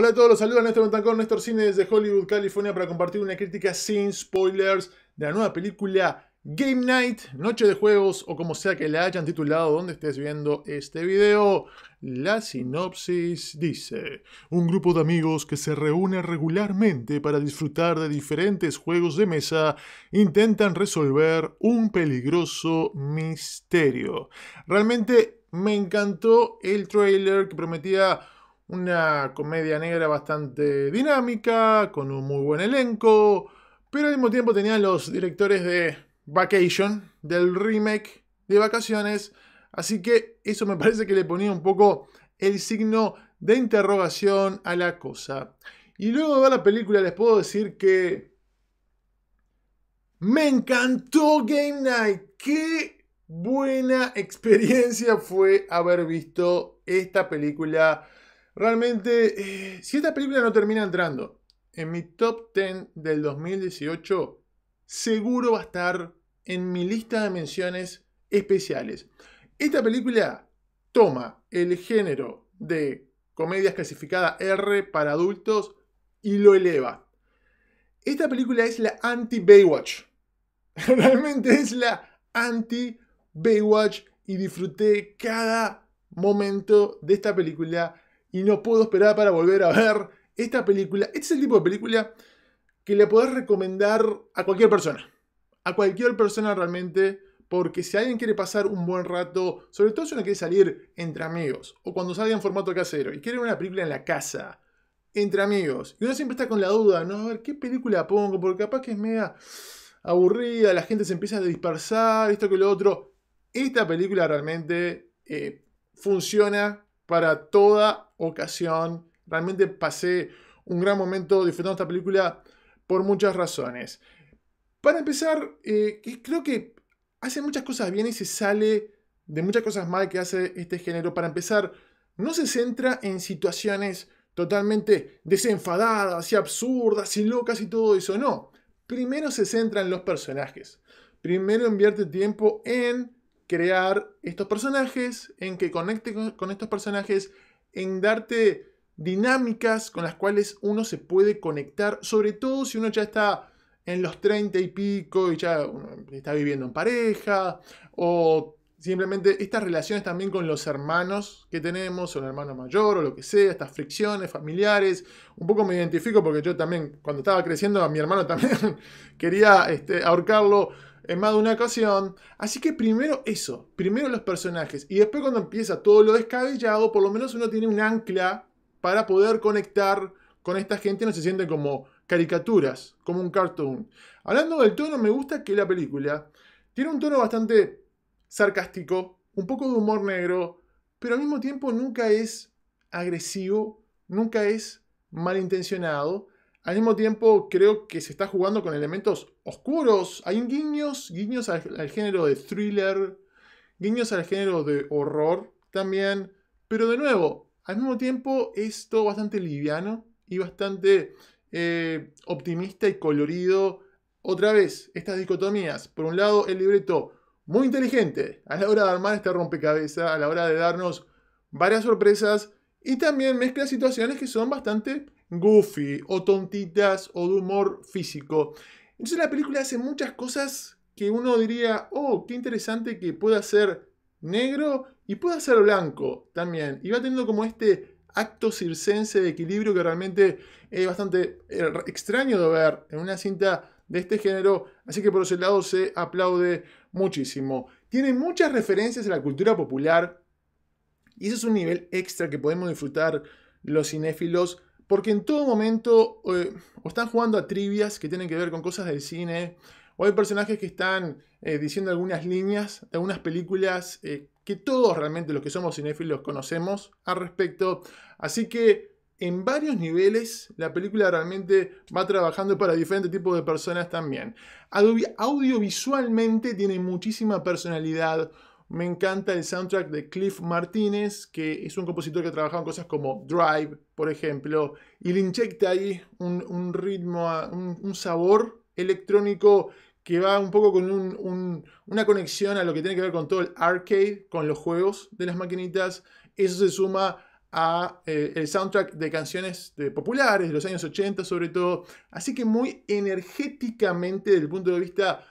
Hola a todos, los saluda Néstor Montancón, Néstor Cines de Hollywood, California, para compartir una crítica sin spoilers de la nueva película Game Night, Noche de Juegos, o como sea que la hayan titulado donde estés viendo este video. La sinopsis dice, un grupo de amigos que se reúne regularmente para disfrutar de diferentes juegos de mesa intentan resolver un peligroso misterio. Realmente me encantó el trailer que prometía una comedia negra bastante dinámica, con un muy buen elenco, pero al mismo tiempo tenían los directores de Vacation, del remake de Vacaciones, así que eso me parece que le ponía un poco el signo de interrogación a la cosa. Y luego de ver la película les puedo decir que me encantó Game Night. Qué buena experiencia fue haber visto esta película Realmente, eh, si esta película no termina entrando en mi top 10 del 2018, seguro va a estar en mi lista de menciones especiales. Esta película toma el género de comedias clasificada R para adultos y lo eleva. Esta película es la anti-Baywatch. Realmente es la anti-Baywatch y disfruté cada momento de esta película y no puedo esperar para volver a ver esta película. Este es el tipo de película que le podés recomendar a cualquier persona. A cualquier persona realmente, porque si alguien quiere pasar un buen rato, sobre todo si uno quiere salir entre amigos, o cuando salga en formato casero y quiere ver una película en la casa, entre amigos, y uno siempre está con la duda, ¿no? A ver, ¿qué película pongo? Porque capaz que es mega aburrida, la gente se empieza a dispersar, esto que lo otro. Esta película realmente eh, funciona para toda ocasión. Realmente pasé un gran momento disfrutando esta película por muchas razones. Para empezar, eh, creo que hace muchas cosas bien y se sale de muchas cosas mal que hace este género. Para empezar, no se centra en situaciones totalmente desenfadadas y absurdas y locas y todo eso, no. Primero se centra en los personajes. Primero invierte tiempo en crear estos personajes, en que conecte con, estos personajes, en darte dinámicas con las cuales uno se puede conectar, sobre todo si uno ya está en los 30 y pico y ya está viviendo en pareja, o simplemente estas relaciones también con los hermanos que tenemos, o el hermano mayor, o lo que sea, estas fricciones familiares. Un poco me identifico porque yo también, cuando estaba creciendo, a mi hermano también quería este, ahorcarlo en más de una ocasión. Así que primero eso, primero los personajes. Y después cuando empieza todo lo descabellado, por lo menos uno tiene un ancla para poder conectar con esta gente, no se sienten como caricaturas, como un cartoon. Hablando del tono, me gusta que la película tiene un tono bastante sarcástico, un poco de humor negro, pero al mismo tiempo nunca es agresivo, nunca es malintencionado. Al mismo tiempo, creo que se está jugando con elementos oscuros. Hay guiños, guiños al, género de thriller, guiños al género de horror también. Pero de nuevo, al mismo tiempo es todo bastante liviano y bastante eh, optimista y colorido. Otra vez, estas dicotomías. Por un lado, el libreto muy inteligente a la hora de armar este rompecabezas, a la hora de darnos varias sorpresas y también mezcla situaciones que son bastante goofy o tontitas o de humor físico. Entonces la película hace muchas cosas que uno diría, oh, qué interesante que pueda ser negro y pueda ser blanco también. Y va teniendo como este acto circense de equilibrio que realmente es bastante eh, extraño de ver en una cinta de este género, así que por ese lado se aplaude muchísimo. Tiene muchas referencias a la cultura popular y eso es un nivel extra que podemos disfrutar los cinéfilos porque en todo momento eh, o están jugando a trivias que tienen que ver con cosas del cine, o hay personajes que están eh, diciendo algunas líneas de algunas películas eh, que todos realmente los que somos cinéfilos conocemos al respecto. Así que en varios niveles la película realmente va trabajando para diferentes tipos de personas también. audiovisualmente tiene muchísima personalidad, me encanta el soundtrack de Cliff Martínez, que es un compositor que ha trabajado en cosas como Drive, por ejemplo, y le inyecta ahí un, ritmo, un, sabor electrónico que va un poco con una conexión a lo que tiene que ver con todo el arcade, con los juegos de las maquinitas. Eso se suma a eh, el soundtrack de canciones populares de los años 80 sobre todo. Así que muy energéticamente desde el punto de vista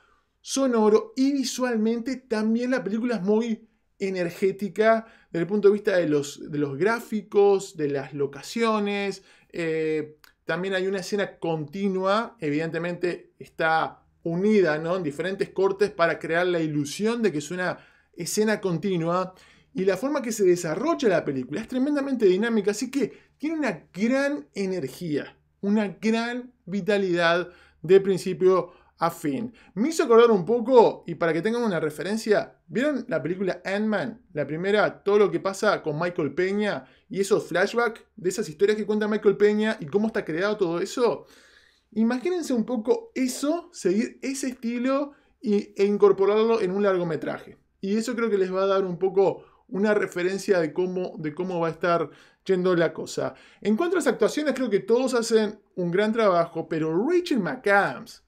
sonoro y visualmente también la película es muy energética desde el punto de vista de los, de los gráficos, de las locaciones. Eh, también hay una escena continua, evidentemente está unida en diferentes cortes para crear la ilusión de que es una escena continua. Y la forma que se desarrolla la película es tremendamente dinámica, así que tiene una gran energía, una gran vitalidad de principio a fin. Me hizo acordar un poco, y para que tengan una referencia, ¿vieron la película Ant-Man? La primera, todo lo que pasa con Michael Peña y esos flashbacks de esas historias que cuenta Michael Peña y cómo está creado todo eso. Imagínense un poco eso, seguir ese estilo e incorporarlo en un largometraje. Y eso creo que les va a dar un poco una referencia de cómo, de cómo va a estar yendo la cosa. En cuanto a las actuaciones, creo que todos hacen un gran trabajo, pero Rachel McAdams,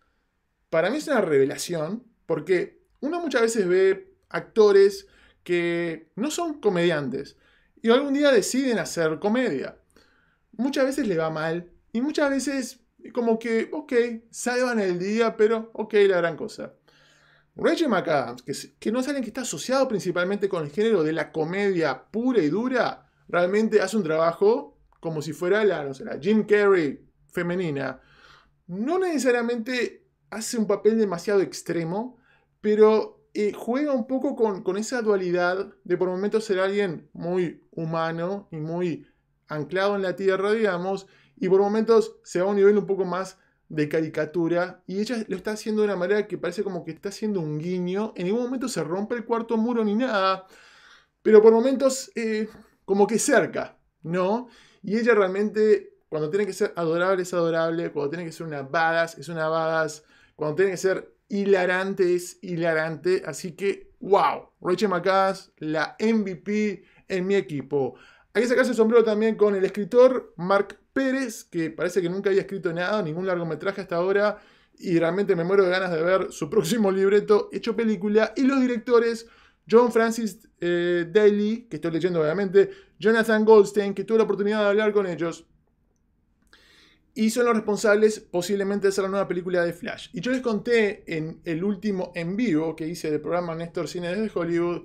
para mí es una revelación, porque uno muchas veces ve actores que no son comediantes y algún día deciden hacer comedia. Muchas veces le va mal y muchas veces como que, ok, salvan el día, pero ok, la gran cosa. Reggie McAdams, que, no es alguien que está asociado principalmente con el género de la comedia pura y dura, realmente hace un trabajo como si fuera la, no sé, la Jim Carrey femenina. No necesariamente hace un papel demasiado extremo, pero eh, juega un poco con, esa dualidad de por momentos ser alguien muy humano y muy anclado en la tierra, digamos, y por momentos se va a un nivel un poco más de caricatura y ella lo está haciendo de una manera que parece como que está haciendo un guiño. En ningún momento se rompe el cuarto muro ni nada, pero por momentos eh, como que cerca, ¿no? Y ella realmente, cuando tiene que ser adorable, es adorable, cuando tiene que ser una badass, es una badass. Cuando tiene que ser hilarante, es hilarante. Así que, wow, Rachel Macas la MVP en mi equipo. Hay que sacarse el sombrero también con el escritor Mark Pérez, que parece que nunca había escrito nada, ningún largometraje hasta ahora, y realmente me muero de ganas de ver su próximo libreto hecho película, y los directores John Francis eh, Daly, que estoy leyendo obviamente, Jonathan Goldstein, que tuve la oportunidad de hablar con ellos, y son los responsables posiblemente de hacer la nueva película de Flash. Y yo les conté en el último en vivo que hice del programa Néstor Cine desde Hollywood,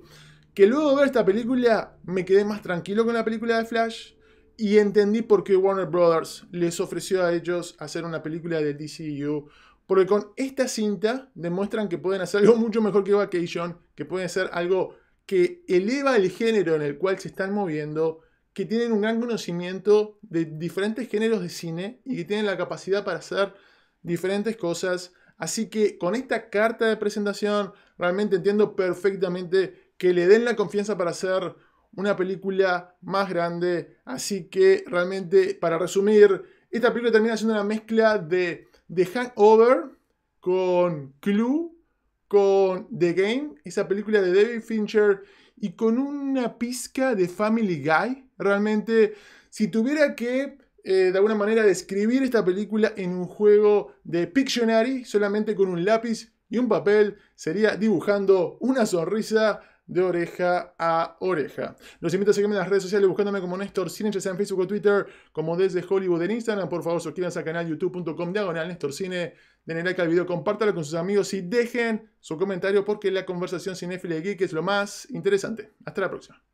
que luego de ver esta película me quedé más tranquilo con la película de Flash y entendí por qué Warner Brothers les ofreció a ellos hacer una película de DCU. Porque con esta cinta demuestran que pueden hacer algo mucho mejor que Vacation, que pueden hacer algo que eleva el género en el cual se están moviendo que tienen un gran conocimiento de diferentes géneros de cine y que tienen la capacidad para hacer diferentes cosas. Así que con esta carta de presentación realmente entiendo perfectamente que le den la confianza para hacer una película más grande. Así que realmente, para resumir, esta película termina siendo una mezcla de, The Hangover con Clue, con The Game, esa película de David Fincher y con una pizca de Family Guy. Realmente, si tuviera que eh, de alguna manera describir esta película en un juego de Pictionary, solamente con un lápiz y un papel, sería dibujando una sonrisa de oreja a oreja. Los invito a seguirme en las redes sociales buscándome como Néstor Cine, ya sea en Facebook o Twitter, como desde Hollywood en Instagram. Por favor, suscríbanse al canal youtube.com diagonal Néstor Cine. Denle like al video, compártalo con sus amigos y dejen su comentario porque la conversación cinéfila de geek es lo más interesante. Hasta la próxima.